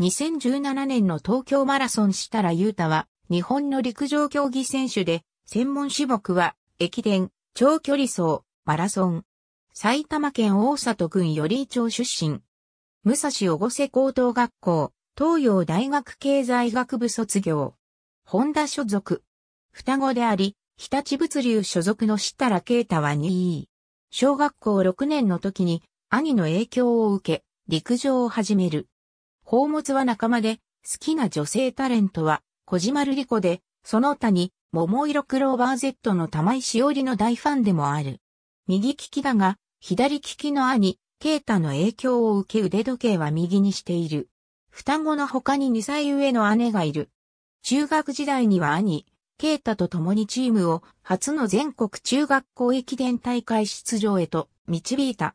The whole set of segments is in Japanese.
2017年の東京マラソンしたらゆうたは、日本の陸上競技選手で、専門種目は、駅伝、長距離走、マラソン。埼玉県大里郡寄居町出身。武蔵越瀬高等学校、東洋大学経済学部卒業。ホンダ所属。双子であり、日立物流所属の設楽啓太は2位。小学校6年の時に、兄の影響を受け、陸上を始める。宝物は仲間で、好きな女性タレントは、小島瑠璃子で、その他に、桃色クローバー Z の玉井しおりの大ファンでもある。右利きだが、左利きの兄、ケイタの影響を受け腕時計は右にしている。双子の他に2歳上の姉がいる。中学時代には兄、ケイタと共にチームを初の全国中学校駅伝大会出場へと導いた。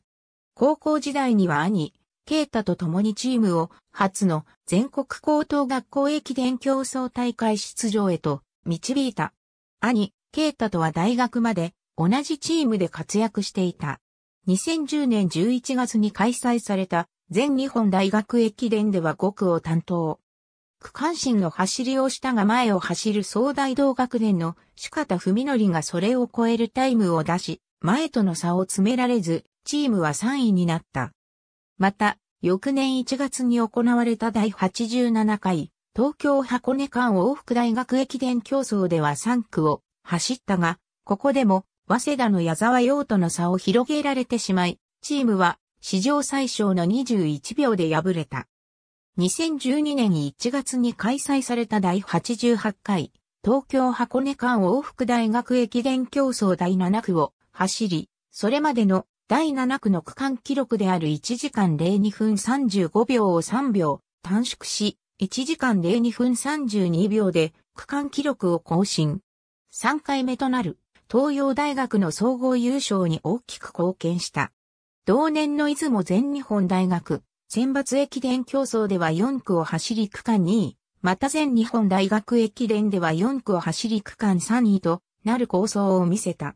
高校時代には兄、啓太と共にチームを初の全国高等学校駅伝競争大会出場へと導いた。兄、啓太とは大学まで同じチームで活躍していた。2010年11月に開催された全日本大学駅伝では5区を担当。区間新の走りをしたが前を走る総大同学年の四方文則がそれを超えるタイムを出し、前との差を詰められず、チームは3位になった。また、翌年1月に行われた第87回、東京箱根間往復大学駅伝競争では3区を走ったが、ここでも、早稲田の矢沢用との差を広げられてしまい、チームは史上最小の21秒で敗れた。2012年1月に開催された第88回、東京箱根間往復大学駅伝競争第7区を走り、それまでの第7区の区間記録である1時間02分35秒を3秒短縮し、1時間02分32秒で区間記録を更新。3回目となる東洋大学の総合優勝に大きく貢献した。同年の出雲全日本大学選抜駅伝競争では4区を走り区間2位、また全日本大学駅伝では4区を走り区間3位となる構想を見せた。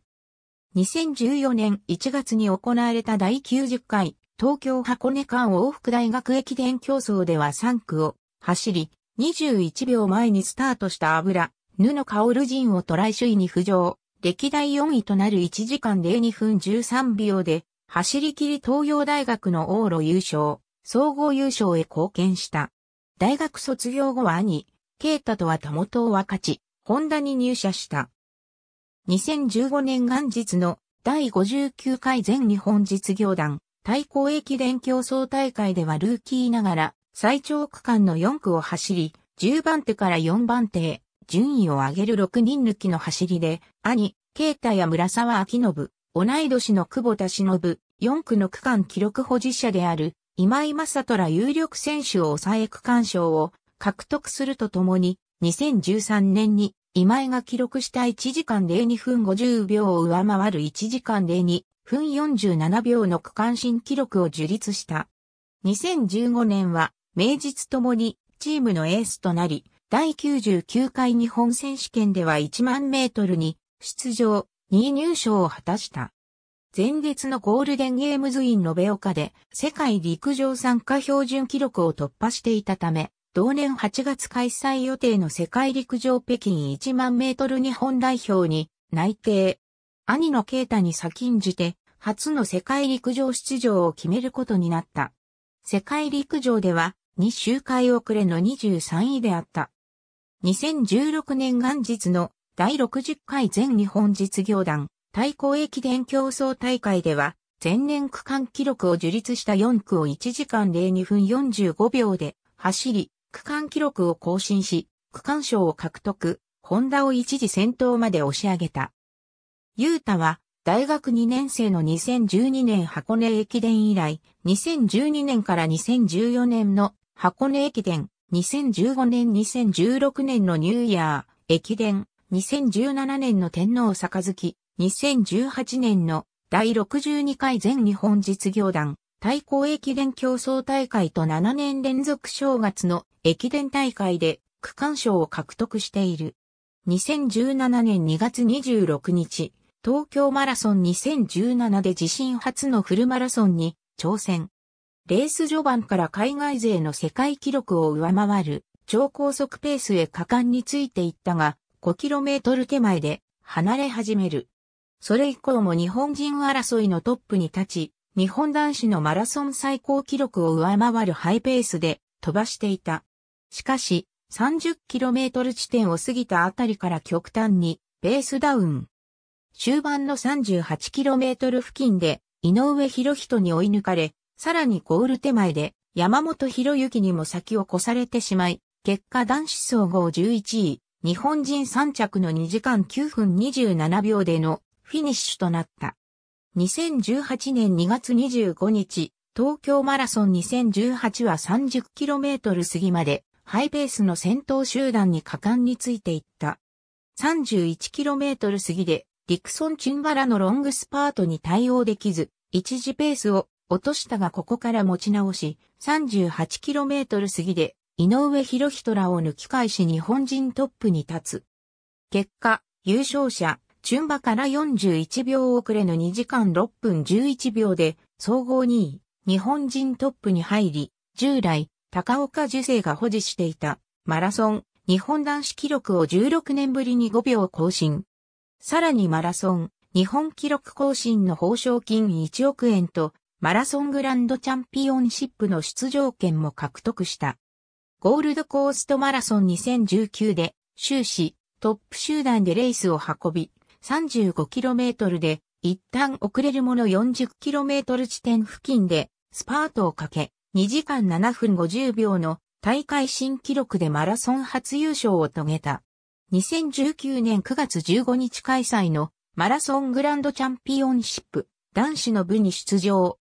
2014年1月に行われた第90回東京箱根間往復大学駅伝競争では3区を走り、21秒前にスタートした油、布薫陣をトライ首位に浮上、歴代4位となる1時間で2分13秒で、走り切り東洋大学の往路優勝、総合優勝へ貢献した。大学卒業後は兄、慶太とはた元を分かち、ホンダに入社した。2015年元日の第59回全日本実業団対抗駅伝競争大会ではルーキーながら最長区間の4区を走り、10番手から4番手へ順位を上げる6人抜きの走りで、兄、慶太や村沢明信、同い年の久保田忍、4区の区間記録保持者である今井正虎有力選手を抑え区間賞を獲得するとともに、2013年に今井が記録した1時間で2分50秒を上回る1時間で2分47秒の区間新記録を樹立した。2015年は、名実ともにチームのエースとなり、第99回日本選手権では1万メートルに出場、2位入賞を果たした。前月のゴールデンゲームズイン延岡で世界陸上参加標準記録を突破していたため、同年8月開催予定の世界陸上北京1万メートル日本代表に内定。兄の啓太に先んじて、初の世界陸上出場を決めることになった。世界陸上では2周回遅れの23位であった。2016年元日の第60回全日本実業団対抗駅伝競争大会では前年区間記録を樹立した4区を1時間02分45秒で走り、区間記録を更新し、区間賞を獲得、ホンダを一時先頭まで押し上げた。ユータは、大学2年生の2012年箱根駅伝以来、2012年から2014年の箱根駅伝、2015年2016年のニューイヤー、駅伝、2017年の天皇杯、2018年の第62回全日本実業団、対抗駅伝競争大会と7年連続正月の駅伝大会で区間賞を獲得している。2017年2月26日、東京マラソン2017で自身初のフルマラソンに挑戦。レース序盤から海外勢の世界記録を上回る超高速ペースへ果敢についていったが 5km 手前で離れ始める。それ以降も日本人争いのトップに立ち、日本男子のマラソン最高記録を上回るハイペースで飛ばしていた。しかし、30km 地点を過ぎたあたりから極端にペースダウン。終盤の 38km 付近で井上博人に追い抜かれ、さらにゴール手前で山本博之にも先を越されてしまい、結果男子総合11位、日本人3着の2時間9分27秒でのフィニッシュとなった。2018年2月25日、東京マラソン2018は 30km 過ぎまで、ハイペースの先頭集団に果敢についていった。31km 過ぎで、ディクソン・チンバラのロングスパートに対応できず、一時ペースを落としたがここから持ち直し、38km 過ぎで、井上博人らを抜き返し日本人トップに立つ。結果、優勝者、チュンバから41秒遅れの2時間6分11秒で、総合2位、日本人トップに入り、従来、高岡受精が保持していた、マラソン、日本男子記録を16年ぶりに5秒更新。さらにマラソン、日本記録更新の報奨金1億円と、マラソングランドチャンピオンシップの出場権も獲得した。ゴールドコーストマラソン2019で、終始、トップ集団でレースを運び、35km で、一旦遅れるもの 40km 地点付近で、スパートをかけ、2時間7分50秒の大会新記録でマラソン初優勝を遂げた。2019年9月15日開催のマラソングランドチャンピオンシップ男子の部に出場。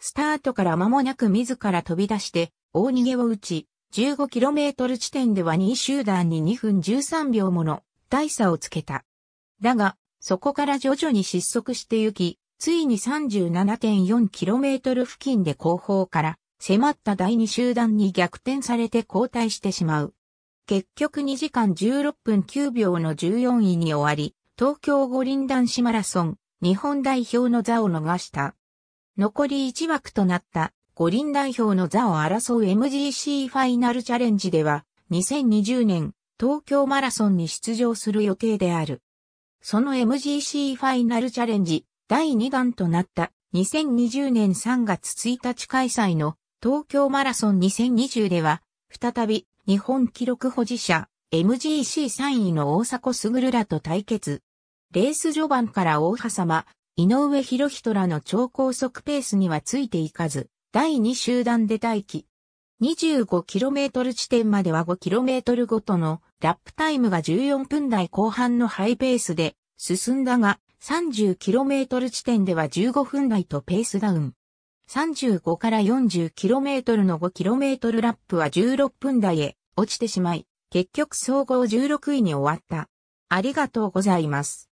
スタートから間もなく自ら飛び出して大逃げを打ち、15km 地点では2位集団に2分13秒もの大差をつけた。だが、そこから徐々に失速してゆき、ついに 37.4km 付近で後方から迫った第2集団に逆転されて後退してしまう。結局2時間16分9秒の14位に終わり、東京五輪男子マラソン、日本代表の座を逃した。残り1枠となった五輪代表の座を争う MGC ファイナルチャレンジでは、2020年東京マラソンに出場する予定である。その MGC ファイナルチャレンジ第2弾となった2020年3月1日開催の東京マラソン2020では、再び日本記録保持者 MGC3 位の大迫傑らと対決。レース序盤から大葉様、井上博人らの超高速ペースにはついていかず、第2集団で待機。25km 地点までは 5km ごとのラップタイムが14分台後半のハイペースで進んだが、30km 地点では15分台とペースダウン。35から 40km の 5km ラップは16分台へ落ちてしまい、結局総合16位に終わった。ありがとうございます。